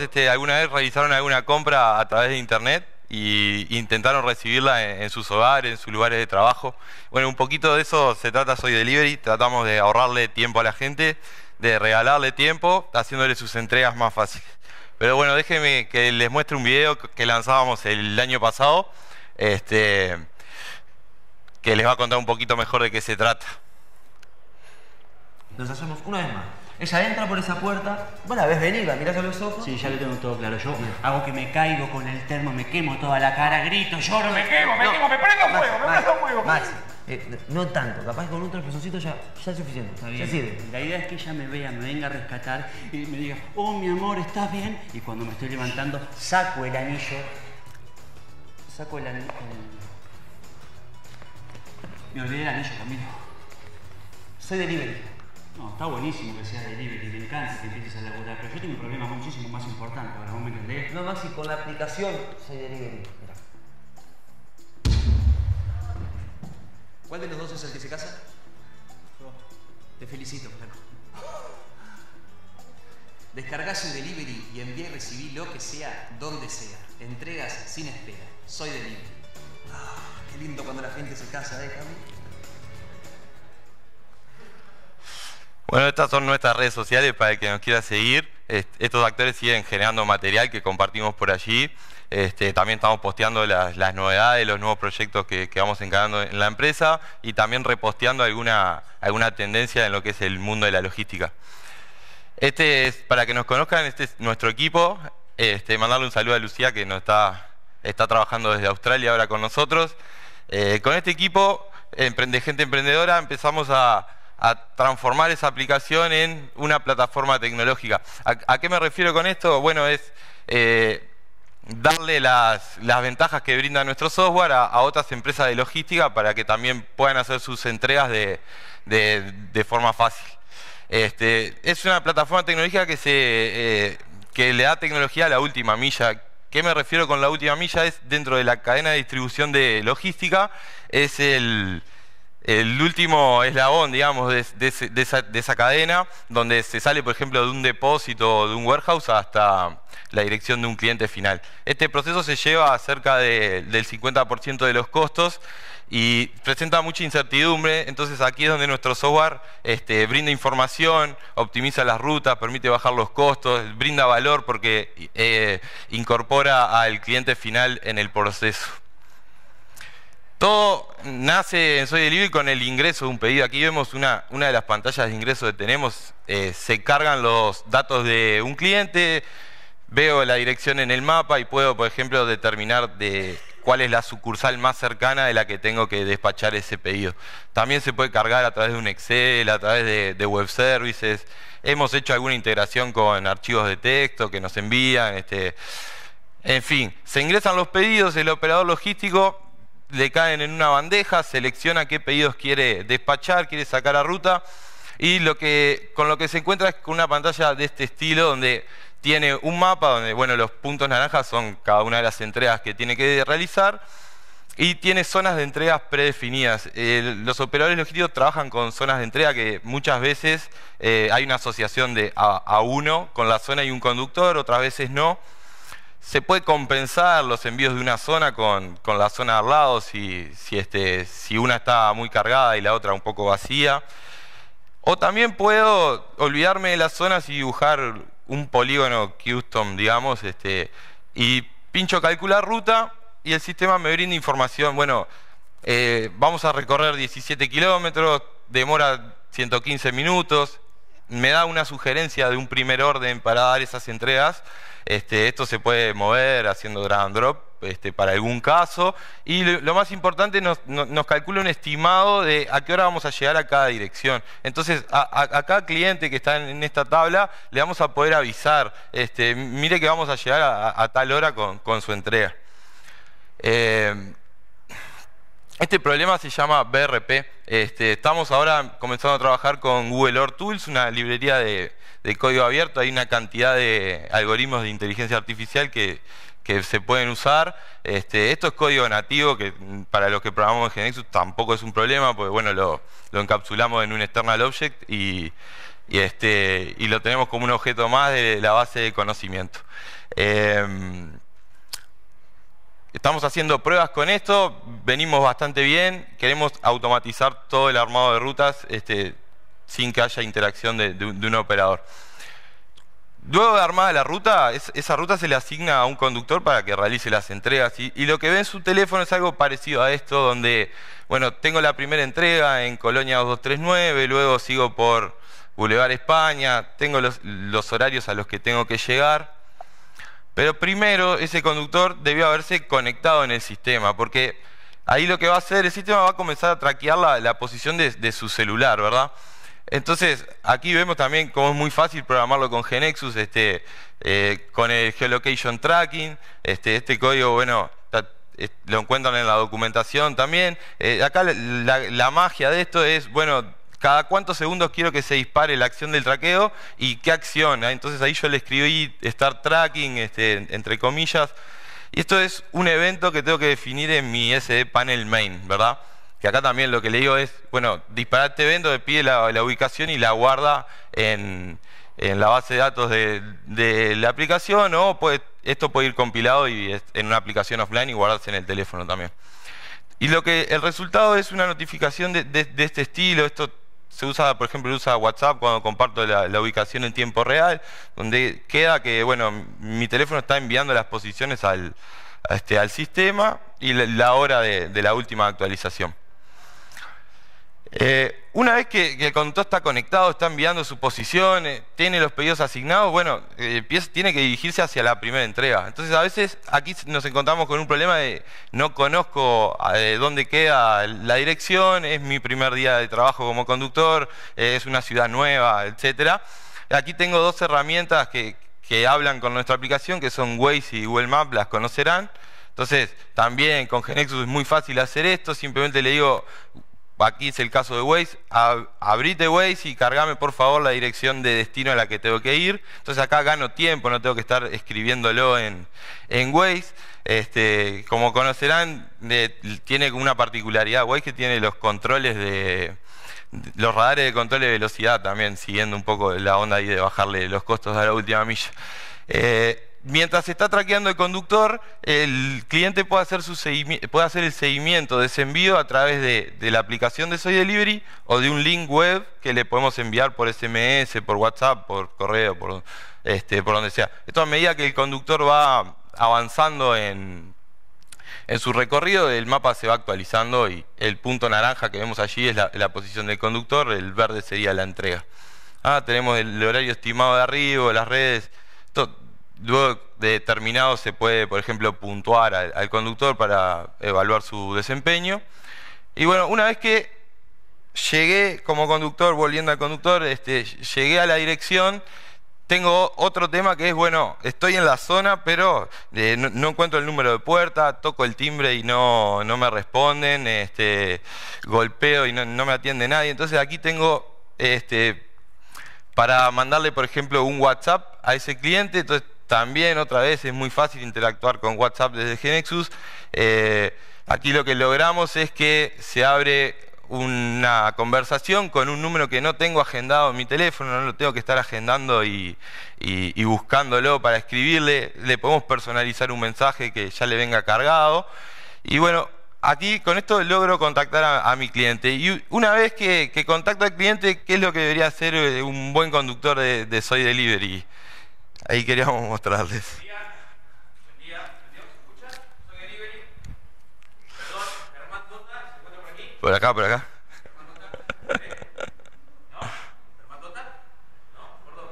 Este, alguna vez realizaron alguna compra a través de internet e intentaron recibirla en, sus hogares, en sus lugares de trabajo. Bueno, un poquito de eso se trata Soy Delivery, tratamos de ahorrarle tiempo a la gente, de regalarle tiempo, haciéndole sus entregas más fáciles. Pero bueno, déjenme que les muestre un video que lanzábamos el año pasado, este, que les va a contar un poquito mejor de qué se trata. Nos hacemos una vez más. Ella entra por esa puerta, Bueno, la ves venir, la mirás a los ojos. Sí, ya lo tengo todo claro. Yo hago que me caigo con el termo, me quemo toda la cara, grito, lloro, me quemo, me quemo, me prendo fuego, me prendo fuego. Maxi, eh, no tanto, capaz que con un traspasoncito ya, ya es suficiente, Está bien. ya sirve. La idea es que ella me vea, me venga a rescatar y me diga, oh mi amor, ¿estás bien? Y cuando me estoy levantando, saco el anillo, saco el anillo, me olvidé el anillo, Camilo. Soy delivery. No, está buenísimo que sea delivery, me encanta que empieces a laburar, pero yo tengo un problema muchísimo más importante. ahora, vos me entendés. No, si con la aplicación soy delivery. Mira. ¿Cuál de los dos es el que se casa? Yo. Te felicito, perdón. Descargás un delivery y envía y recibí lo que sea, donde sea. Entregas sin espera. Soy delivery. Ah, qué lindo cuando la gente se casa, ¿eh, Bueno, estas son nuestras redes sociales para el que nos quiera seguir. estos actores siguen generando material que compartimos por allí. Este, también estamos posteando las, novedades, los nuevos proyectos que, vamos encargando en la empresa y también reposteando alguna, alguna tendencia en lo que es el mundo de la logística. Este es, para que nos conozcan, este es nuestro equipo. Este, mandarle un saludo a Lucía que nos está, está trabajando desde Australia ahora con nosotros. Eh, con este equipo, emprende, gente emprendedora, empezamos a a transformar esa aplicación en una plataforma tecnológica. ¿A, qué me refiero con esto? Bueno, es eh, darle las, ventajas que brinda nuestro software a, otras empresas de logística para que también puedan hacer sus entregas de, forma fácil. Este, es una plataforma tecnológica que, se, eh, que le da tecnología a la última milla. ¿Qué me refiero con la última milla? Es dentro de la cadena de distribución de logística, es el, el último eslabón, digamos, de, de, esa, cadena, donde se sale, por ejemplo, de un depósito, de un warehouse, hasta la dirección de un cliente final. Este proceso se lleva a cerca del 50% de los costos y presenta mucha incertidumbre, entonces aquí es donde nuestro software este, brinda información, optimiza las rutas, permite bajar los costos, brinda valor porque eh, incorpora al cliente final en el proceso. Todo nace en Soy Delivery con el ingreso de un pedido. Aquí vemos una, una de las pantallas de ingreso que tenemos. Eh, se cargan los datos de un cliente, veo la dirección en el mapa y puedo, por ejemplo, determinar de cuál es la sucursal más cercana de la que tengo que despachar ese pedido. También se puede cargar a través de un Excel, a través de, web services. Hemos hecho alguna integración con archivos de texto que nos envían. Este, en fin, se ingresan los pedidos, el operador logístico le caen en una bandeja, selecciona qué pedidos quiere despachar, quiere sacar a ruta y lo que, con lo que se encuentra es con una pantalla de este estilo donde tiene un mapa donde bueno, los puntos naranjas son cada una de las entregas que tiene que realizar y tiene zonas de entregas predefinidas. los operadores logísticos trabajan con zonas de entrega que muchas veces eh, hay una asociación de a, a uno con la zona y un conductor, otras veces no se puede compensar los envíos de una zona con, la zona de al lado, si, si, este, si una está muy cargada y la otra un poco vacía. O también puedo olvidarme de las zonas y dibujar un polígono custom, digamos, este, y pincho calcular ruta y el sistema me brinda información, bueno, eh, vamos a recorrer 17 kilómetros, demora 115 minutos, me da una sugerencia de un primer orden para dar esas entregas. Este, esto se puede mover haciendo drag and drop este, para algún caso. Y lo, más importante, nos, calcula un estimado de a qué hora vamos a llegar a cada dirección. Entonces, a, cada cliente que está en, esta tabla, le vamos a poder avisar, este, mire que vamos a llegar a, tal hora con, su entrega. Eh, este problema se llama BRP. Este, estamos ahora comenzando a trabajar con Google Or Tools, una librería de, código abierto. Hay una cantidad de algoritmos de inteligencia artificial que, se pueden usar. Este, esto es código nativo, que para los que programamos en Genexus tampoco es un problema, porque bueno, lo, encapsulamos en un external object este, y, lo tenemos como un objeto más de la base de conocimiento. Em, Estamos haciendo pruebas con esto, venimos bastante bien, queremos automatizar todo el armado de rutas este, sin que haya interacción de, un operador. Luego de armada la ruta, esa ruta se le asigna a un conductor para que realice las entregas y, lo que ve en su teléfono es algo parecido a esto, donde, bueno, tengo la primera entrega en Colonia 2239, luego sigo por Boulevard España, tengo los horarios a los que tengo que llegar pero primero ese conductor debió haberse conectado en el sistema, porque ahí lo que va a hacer, el sistema va a comenzar a traquear la, posición de, su celular, ¿verdad? Entonces, aquí vemos también cómo es muy fácil programarlo con Genexus, este, eh, con el Geolocation Tracking, este, este código, bueno, lo encuentran en la documentación también. Eh, acá la, magia de esto es, bueno, cada cuántos segundos quiero que se dispare la acción del traqueo y qué acción. ¿eh? Entonces ahí yo le escribí start tracking, este, entre comillas. Y esto es un evento que tengo que definir en mi SD e panel main, ¿verdad? Que acá también lo que le digo es, bueno, disparar este evento, le pide la, ubicación y la guarda en, la base de datos de, la aplicación o puede, esto puede ir compilado y en una aplicación offline y guardarse en el teléfono también. Y lo que el resultado es una notificación de, de este estilo, esto se usa, por ejemplo, usa WhatsApp cuando comparto la, ubicación en tiempo real, donde queda que, bueno, mi teléfono está enviando las posiciones al, este, al sistema y la, hora de la última actualización. Eh, una vez que, el conductor está conectado, está enviando su posición, eh, tiene los pedidos asignados, bueno, eh, tiene que dirigirse hacia la primera entrega. Entonces a veces aquí nos encontramos con un problema de no conozco dónde queda la dirección, es mi primer día de trabajo como conductor, es una ciudad nueva, etc. Aquí tengo dos herramientas que, hablan con nuestra aplicación, que son Waze y Google Maps, las conocerán. Entonces, también con Genexus es muy fácil hacer esto, simplemente le digo, aquí es el caso de Waze, abrite Waze y cargame por favor la dirección de destino a la que tengo que ir. Entonces acá gano tiempo, no tengo que estar escribiéndolo en, en Waze. Este, como conocerán, tiene una particularidad Waze que tiene los controles de, los radares de control de velocidad también, siguiendo un poco la onda ahí de bajarle los costos a la última milla. Eh, mientras se está traqueando el conductor, el cliente puede hacer, su puede hacer el seguimiento de ese envío a través de, la aplicación de Soy Delivery o de un link web que le podemos enviar por SMS, por WhatsApp, por correo, este, por, donde sea. Esto a medida que el conductor va avanzando en, su recorrido, el mapa se va actualizando y el punto naranja que vemos allí es la, posición del conductor, el verde sería la entrega. Ah, tenemos el horario estimado de arriba, las redes, luego de determinado se puede, por ejemplo, puntuar al, conductor para evaluar su desempeño. Y bueno, una vez que llegué como conductor, volviendo al conductor, este, llegué a la dirección, tengo otro tema que es, bueno, estoy en la zona, pero eh, no, encuentro el número de puerta, toco el timbre y no, me responden, este, golpeo y no, me atiende nadie. Entonces aquí tengo... Este, para mandarle, por ejemplo, un WhatsApp a ese cliente. Entonces también otra vez es muy fácil interactuar con WhatsApp desde Genexus. Eh, aquí lo que logramos es que se abre una conversación con un número que no tengo agendado en mi teléfono, no lo tengo que estar agendando y, buscándolo para escribirle, le podemos personalizar un mensaje que ya le venga cargado. Y bueno, aquí con esto logro contactar a, mi cliente. Y una vez que, contacto al cliente, ¿qué es lo que debería hacer eh, un buen conductor de, de Soy Delivery? Ahí queríamos mostrarles. Buen día, buen día. ¿Se escucha? Soy Delivery. Perdón, Hermandota se encuentra por aquí. Por acá, por acá. Hermandota. ¿No? ¿Hermandota? No, perdón.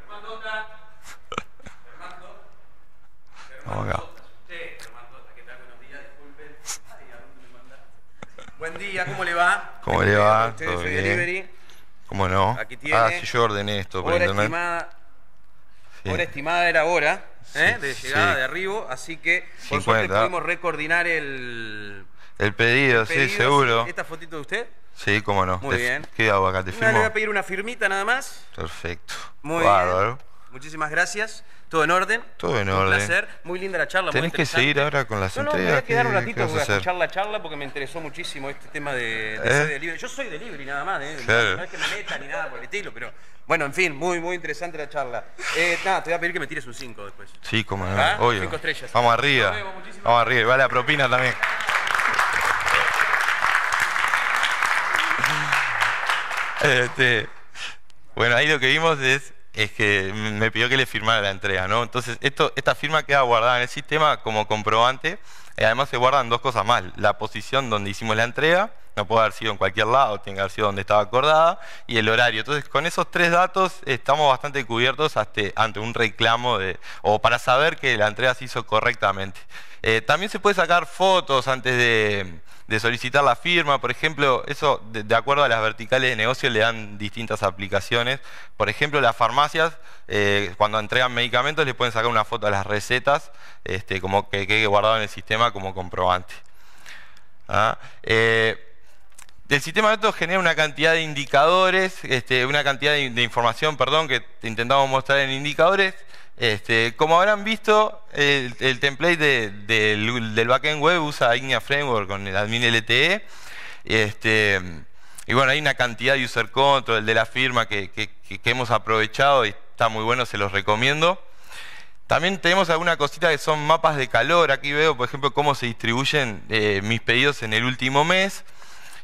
Hermandota. Hermandota. Hermandota. ¿Qué tal? Buenos días, disculpen. Ay, a dónde le manda. Buen día, ¿cómo le va? ¿Cómo le va? Soy Delivery. ¿Cómo no? Ah, si yo ordené esto, por internet. Hora estimada era hora ¿eh? de llegada, de arribo, así que por suerte pudimos recoordinar el, el pedido, sí, seguro. ¿Esta fotito de usted? Sí, cómo no. Muy bien. ¿Qué hago acá? ¿Te firmo? le voy a pedir una firmita nada más. Perfecto. Muy Bárbaro. bien. Muchísimas gracias. ¿Todo en orden? Todo en orden. Un placer. Muy linda la charla. Tenés que seguir ahora con las no, entregas. No, me voy a quedar un ratito para escuchar la charla porque me interesó muchísimo este tema de, de ¿Eh? delivery. Yo soy delivery nada más, ¿eh? no es que me meta ni nada por el estilo, pero bueno, en fin, muy, muy interesante la charla. Eh, nada, te voy a pedir que me tires un 5 después. Sí, como no, ¿Ah? Cinco estrellas. Vamos arriba. Vamos arriba. Vale, la propina también. Este, bueno, ahí lo que vimos es es que me pidió que le firmara la entrega, ¿no? Entonces, esta firma queda guardada en el sistema como comprobante. además se guardan dos cosas más. La posición donde hicimos la entrega, no puede haber sido en cualquier lado, tiene que haber sido donde estaba acordada, y el horario. Entonces, con esos tres datos estamos bastante cubiertos ante un reclamo de, o para saber que la entrega se hizo correctamente. Eh, también se puede sacar fotos antes de de solicitar la firma, por ejemplo, eso de, acuerdo a las verticales de negocio le dan distintas aplicaciones. Por ejemplo, las farmacias, eh, cuando entregan medicamentos, les pueden sacar una foto de las recetas, este, como que quede guardado en el sistema como comprobante. ¿Ah? Eh, el sistema de datos genera una cantidad de indicadores, este, una cantidad de, información, perdón, que intentamos mostrar en indicadores. Este, como habrán visto, el, template del, backend web usa Ignea Framework con el admin LTE. E. Este, y bueno, hay una cantidad de user control, el de la firma que, hemos aprovechado y está muy bueno, se los recomiendo. También tenemos alguna cosita que son mapas de calor. Aquí veo, por ejemplo, cómo se distribuyen eh, mis pedidos en el último mes.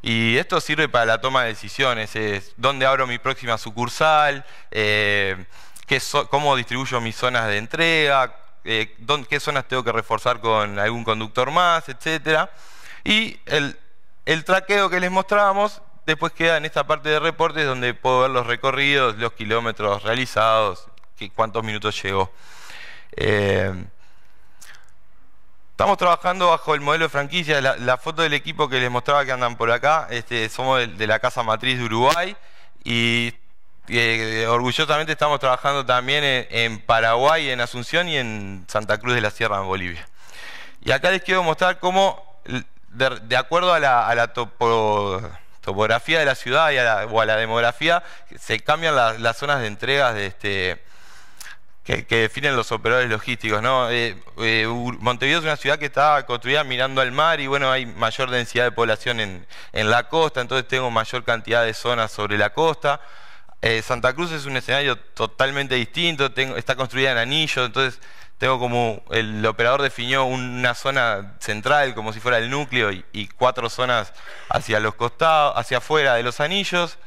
Y esto sirve para la toma de decisiones, es dónde abro mi próxima sucursal, eh, cómo distribuyo mis zonas de entrega, eh, qué zonas tengo que reforzar con algún conductor más, etc. Y el, traqueo que les mostramos después queda en esta parte de reportes donde puedo ver los recorridos, los kilómetros realizados, cuántos minutos llegó. Eh, Estamos trabajando bajo el modelo de franquicia. La, foto del equipo que les mostraba que andan por acá, este, somos de, la Casa Matriz de Uruguay y eh, orgullosamente estamos trabajando también en, Paraguay, en Asunción y en Santa Cruz de la Sierra, en Bolivia. Y acá les quiero mostrar cómo, de, acuerdo a la, topografía de la ciudad y o a la demografía, se cambian las zonas de entregas de este, que, definen los operadores logísticos. ¿no? Eh, eh, Montevideo es una ciudad que está construida mirando al mar y bueno, hay mayor densidad de población en, la costa, entonces tengo mayor cantidad de zonas sobre la costa. Eh, Santa Cruz es un escenario totalmente distinto, está construida en anillos, entonces tengo como el operador definió una zona central como si fuera el núcleo y cuatro zonas hacia los costados, hacia afuera de los anillos.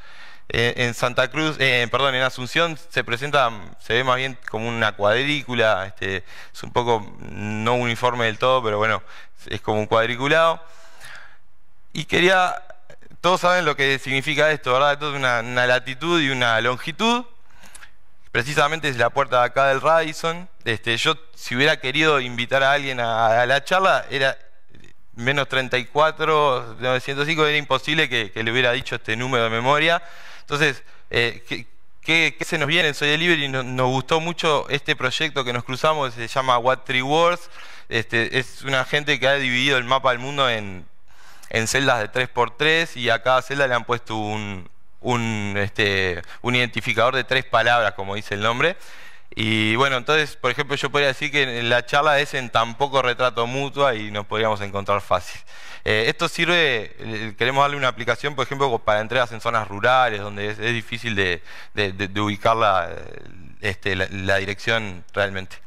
Eh, en Santa Cruz, eh, perdón, en Asunción se presenta, se ve más bien como una cuadrícula, este, es un poco no uniforme del todo, pero bueno, es como un cuadriculado. Y quería, todos saben lo que significa esto, ¿verdad? una, latitud y una longitud. Precisamente es la puerta de acá del Radisson. Este, yo, si hubiera querido invitar a alguien a, la charla, era menos 34, 905, era imposible que le hubiera dicho este número de memoria entonces, eh, ¿qué, se nos viene en Soy Delivery? y nos, gustó mucho este proyecto que nos cruzamos, se llama What Three Words. Este, es una gente que ha dividido el mapa del mundo en, celdas de 3x3 y a cada celda le han puesto un, un este, identificador de tres palabras, como dice el nombre. Y bueno, entonces, por ejemplo, yo podría decir que la charla es en tampoco retrato mutua y nos podríamos encontrar fácil. Eh, esto sirve, eh, queremos darle una aplicación, por ejemplo, para entregas en zonas rurales, donde es, difícil de, ubicar la, este, dirección realmente.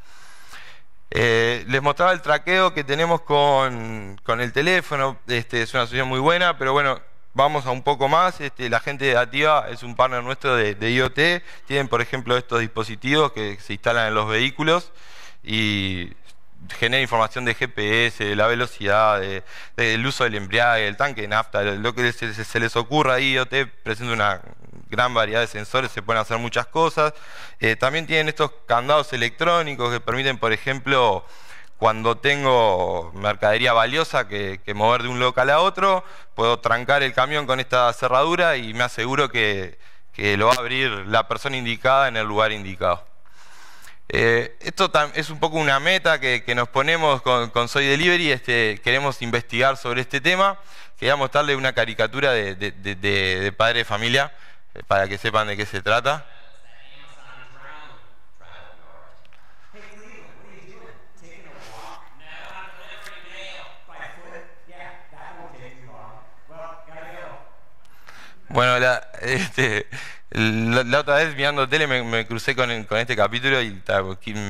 Eh, les mostraba el traqueo que tenemos con, el teléfono, este, es una solución muy buena, pero bueno, vamos a un poco más, este, la gente de Ativa es un partner nuestro de, IoT, tienen por ejemplo estos dispositivos que se instalan en los vehículos y genera información de GPS, de la velocidad, del uso del embriague, del tanque de nafta, lo que se, les ocurra ahí, IoT presenta una gran variedad de sensores, se pueden hacer muchas cosas. Eh, también tienen estos candados electrónicos que permiten, por ejemplo, cuando tengo mercadería valiosa que, mover de un local a otro, puedo trancar el camión con esta cerradura y me aseguro que, lo va a abrir la persona indicada en el lugar indicado. Eh, esto es un poco una meta que, nos ponemos con, Soy Delivery, este, queremos investigar sobre este tema, quería darle una caricatura de, de padre de familia eh, para que sepan de qué se trata. Bueno, este, la, otra vez mirando tele me, crucé con, este capítulo y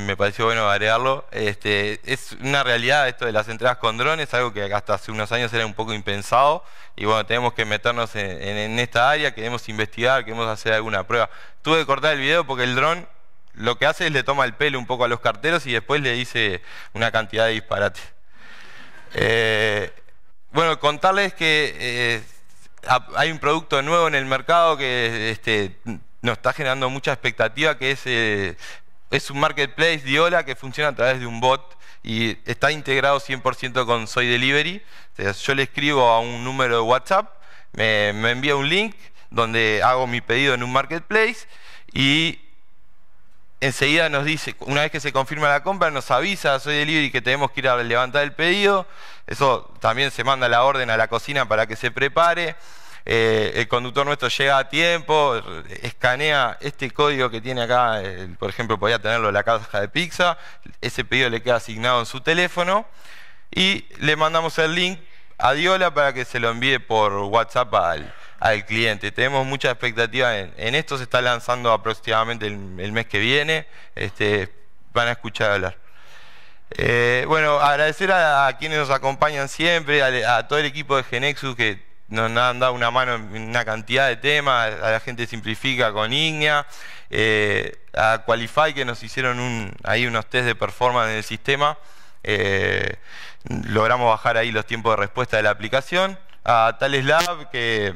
me pareció bueno variarlo. Este, es una realidad esto de las entradas con drones, algo que hasta hace unos años era un poco impensado. Y bueno, tenemos que meternos en, esta área, queremos investigar, queremos hacer alguna prueba. Tuve que cortar el video porque el dron lo que hace es le toma el pelo un poco a los carteros y después le dice una cantidad de disparates. Eh, bueno, contarles que... Eh, hay un producto nuevo en el mercado que este, nos está generando mucha expectativa, que es, eh, un marketplace de ola que funciona a través de un bot y está integrado 100% con Soy Delivery. yo le escribo a un número de WhatsApp, me envía un link donde hago mi pedido en un marketplace y enseguida nos dice, una vez que se confirma la compra, nos avisa a Soy Delivery que tenemos que ir a levantar el pedido. Eso también se manda la orden a la cocina para que se prepare. Eh, el conductor nuestro llega a tiempo, escanea este código que tiene acá, por ejemplo, podría tenerlo en la caja de pizza, ese pedido le queda asignado en su teléfono y le mandamos el link a para que se lo envíe por WhatsApp al, cliente. Tenemos mucha expectativa en, esto, se está lanzando aproximadamente el, mes que viene, este, van a escuchar hablar. Eh, bueno, agradecer a, quienes nos acompañan siempre, a, todo el equipo de Genexus que nos han dado una mano en una cantidad de temas, a la gente Simplifica con Ignea, eh, a Qualify que nos hicieron un, ahí unos test de performance en el sistema. Eh, logramos bajar ahí los tiempos de respuesta de la aplicación. A Tales Lab, que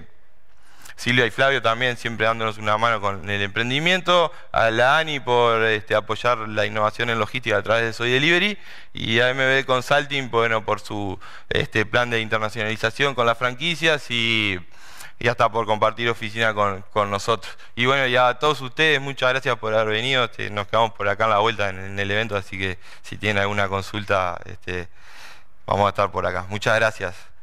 Silvia y Flavio también siempre dándonos una mano con el emprendimiento. A la ANI por este, apoyar la innovación en logística a través de Soy Delivery. Y a MB Consulting por su este, plan de internacionalización con las franquicias y y hasta por compartir oficina con, nosotros. Y bueno, ya a todos ustedes, muchas gracias por haber venido. Este, nos quedamos por acá en la vuelta en, el evento, así que si tienen alguna consulta, este, vamos a estar por acá. Muchas gracias.